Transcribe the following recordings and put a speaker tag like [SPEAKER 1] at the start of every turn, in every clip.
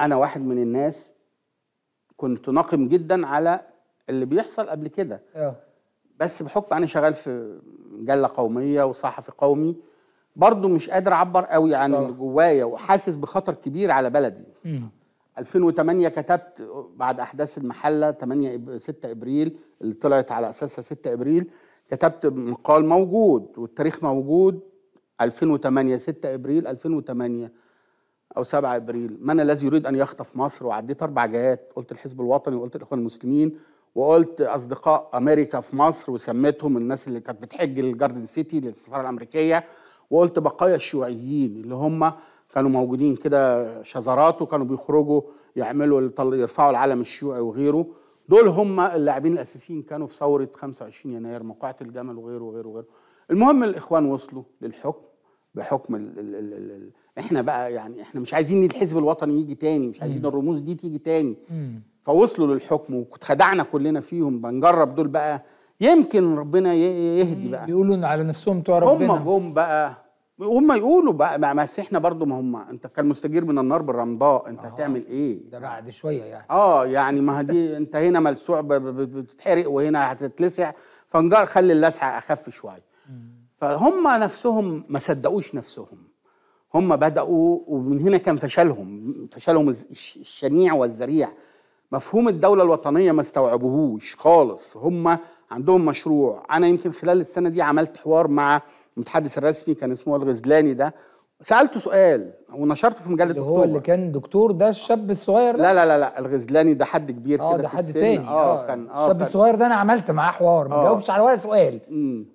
[SPEAKER 1] انا واحد من الناس كنت ناقم جدا على اللي بيحصل قبل كده آه. بس بحكم انا شغال في مجله قوميه وصحفي قومي برضو مش قادر اعبر قوي عن اللي آه. جوايا وحاسس بخطر كبير على بلدي م. 2008 كتبت بعد احداث المحله 8 6 ابريل اللي طلعت على اساسها 6 ابريل كتبت مقال موجود والتاريخ موجود 2008 6 ابريل 2008 أو 7 أبريل من الذي يريد أن يخطف مصر وعديت أربع جهات قلت الحزب الوطني وقلت الإخوان المسلمين وقلت أصدقاء أمريكا في مصر وسميتهم الناس اللي كانت بتحج للجاردن سيتي للسفارة الأمريكية وقلت بقايا الشيوعيين اللي هم كانوا موجودين كده شذرات وكانوا بيخرجوا يعملوا يرفعوا العلم الشيوعي وغيره دول هم اللاعبين الاساسيين كانوا في ثوره 25 يناير موقعه الجمل وغيره وغيره وغيره المهم الاخوان وصلوا للحكم بحكم الـ الـ الـ الـ الـ احنا بقى يعني احنا مش عايزين الحزب الوطني يجي تاني مش عايزين مم. الرموز دي تيجي تاني مم. فوصلوا للحكم واتخدعنا كلنا فيهم بنجرب دول بقى يمكن ربنا يهدي بقى بيقولوا على نفسهم بتوع ربنا هم جم بقى هم يقولوا بقى بس احنا برضو ما هم انت كان مستجير من النار بالرمضاء انت آه هتعمل ايه ده بعد شويه يعني اه يعني ما دي انت هنا ملسوع بتتحرق وهنا هتتلسع فنجار خلي اللسعه اخف شويه فهم نفسهم ما صدقوش نفسهم هم بدأوا ومن هنا كان فشلهم فشلهم الشنيع والذريع مفهوم الدولة الوطنية ما استوعبوهوش خالص هم عندهم مشروع أنا يمكن خلال السنة دي عملت حوار مع المتحدث الرسمي كان اسمه الغزلاني ده سالته سؤال ونشرته في مجله اللي هو اللي كان دكتور ده الشاب الصغير ده لا لا لا لا الغزلاني ده حد كبير آه، كده ده حد تاني آه،, اه كان اه الشاب الصغير ده انا عملت معاه حوار ما آه. جاوبش على ولا سؤال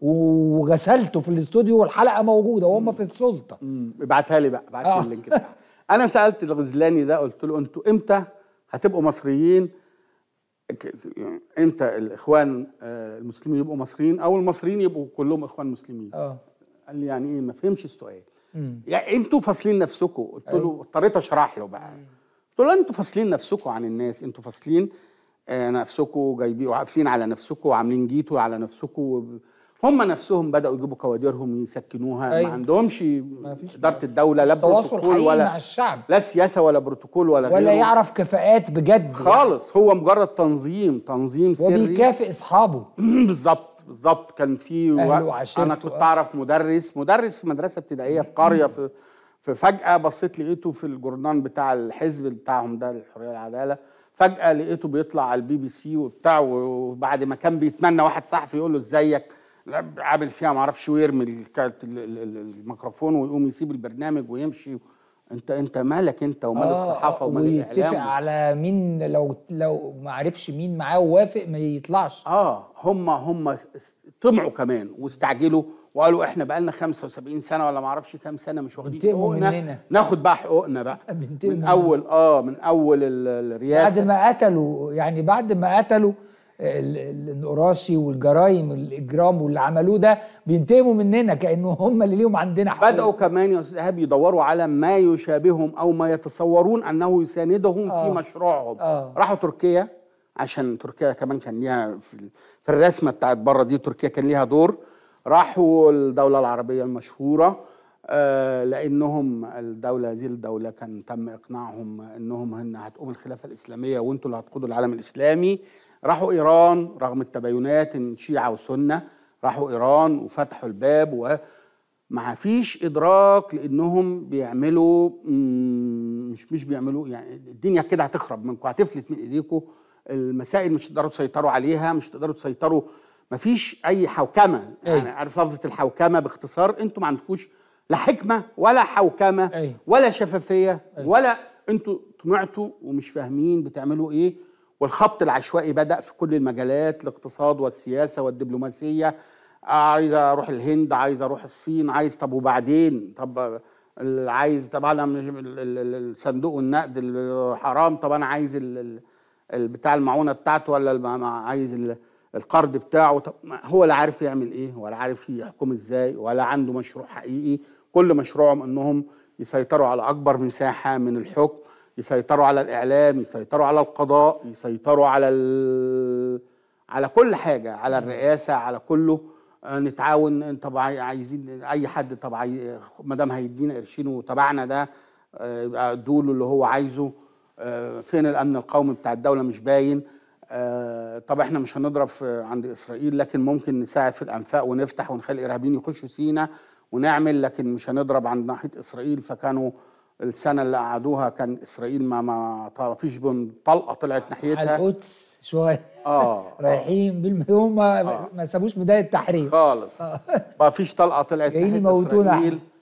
[SPEAKER 1] وغسلته في الاستوديو والحلقه موجوده وهم في السلطه ابعتها لي بقى ابعت لي اللينك انا سالت الغزلاني ده قلت له انتوا امتى هتبقوا مصريين امتى الاخوان المسلمين يبقوا مصريين او المصريين يبقوا كلهم اخوان مسلمين اه قال لي يعني ايه ما فهمش السؤال يعني انتوا فاصلين نفسكم قلت له أيوه. اضطريت اشرح له بقى قلت له انتوا فاصلين نفسكم عن الناس انتوا فاصلين آه نفسكم جايبين وعارفين على نفسكم وعاملين جيتو على نفسكم هم نفسهم بداوا يجيبوا كوادرهم يسكنوها أيوة. ما عندهمش اداره الدوله لا بروتوكول ولا مع الشعب لا سياسه ولا بروتوكول ولا ولا غيره. يعرف كفاءات بجد خالص يعني. هو مجرد تنظيم تنظيم سري وبيكافئ اصحابه بالظبط بالظبط كان في وقت انا كنت اعرف مدرس مدرس في مدرسه ابتدائيه في قريه في ففجاه بصيت لقيته في الجورنان بتاع الحزب بتاعهم ده الحريه والعداله فجاه لقيته بيطلع على البي بي سي وبتاع وبعد ما كان بيتمنى واحد صحفي يقول له ازيك عامل فيها ما اعرفش ويرمي الميكروفون ويقوم يسيب البرنامج ويمشي انت انت مالك انت ومال آه الصحافه آه، ومال الاعلام ويتفق على مين لو لو ما عرفش مين معاه ووافق ما يطلعش اه هم هم طمعوا كمان واستعجلوا وقالوا احنا بقى لنا 75 سنه ولا ما اعرفش كام سنه مش واخدين حقوقنا ناخد بقى حقوقنا بقى من اول اه من اول الرئاسه بعد ما قتلوا يعني بعد ما قتلوا القراشي والجرايم الاجرام واللي عملوه ده بينتقموا مننا كانه هم اللي ليهم عندنا حقوق بداوا كمان يا استاذ ايهاب يدوروا على ما يشابههم او ما يتصورون انه يساندهم آه في مشروعهم آه راحوا تركيا عشان تركيا كمان كان ليها في الرسمه بتاعت بره دي تركيا كان ليها دور راحوا الدوله العربيه المشهوره آه لانهم الدوله هذه الدوله كان تم اقناعهم انهم هن هتقوم الخلافه الاسلاميه وانتوا اللي هتقودوا العالم الاسلامي راحوا إيران رغم التباينات إن شيعة وسنة راحوا إيران وفتحوا الباب و ما فيش إدراك لأنهم بيعملوا مش مش بيعملوا يعني الدنيا كده هتخرب منكم هتفلت من إيديكم المسائل مش تقدروا تسيطروا عليها مش تقدروا تسيطروا ما فيش اي حوكمه أي. يعني عارف لفظه الحوكمه باختصار انتوا ما عندكوش لا حكمه ولا حوكمه أي. ولا شفافيه أي. ولا انتوا طمعتوا ومش فاهمين بتعملوا ايه والخبط العشوائي بدأ في كل المجالات الاقتصاد والسياسة والدبلوماسية عايز اروح الهند عايز اروح الصين عايز طب وبعدين طب عايز طب انا صندوق النقد حرام طب انا عايز بتاع المعونه بتاعته ولا عايز القرض بتاعه طب هو لا عارف يعمل ايه ولا عارف يحكم ازاي ولا عنده مشروع حقيقي كل مشروعهم انهم يسيطروا على اكبر مساحه من الحكم يسيطروا على الاعلام يسيطروا على القضاء يسيطروا على على كل حاجه على الرئاسه على كله آه، نتعاون آه، طب عايزين آه، اي حد طب ما دام هيدينا قرشين وتبعنا ده يبقى دول اللي هو عايزه فين الامن القومي بتاع الدوله مش باين طب احنا مش هنضرب عند اسرائيل لكن ممكن نساعد في الانفاق ونفتح ونخلي ارهابيين يخشوا سينا ونعمل لكن مش هنضرب عند ناحيه اسرائيل فكانوا السنة اللي قعدوها كان إسرائيل ما ما بن طلقة طلعت ناحيتها على القدس شوية اه رايحين بالمليون ما, آه. ما سابوش بداية تحرير خالص آه. ما فيش طلقة طلعت ناحية إسرائيل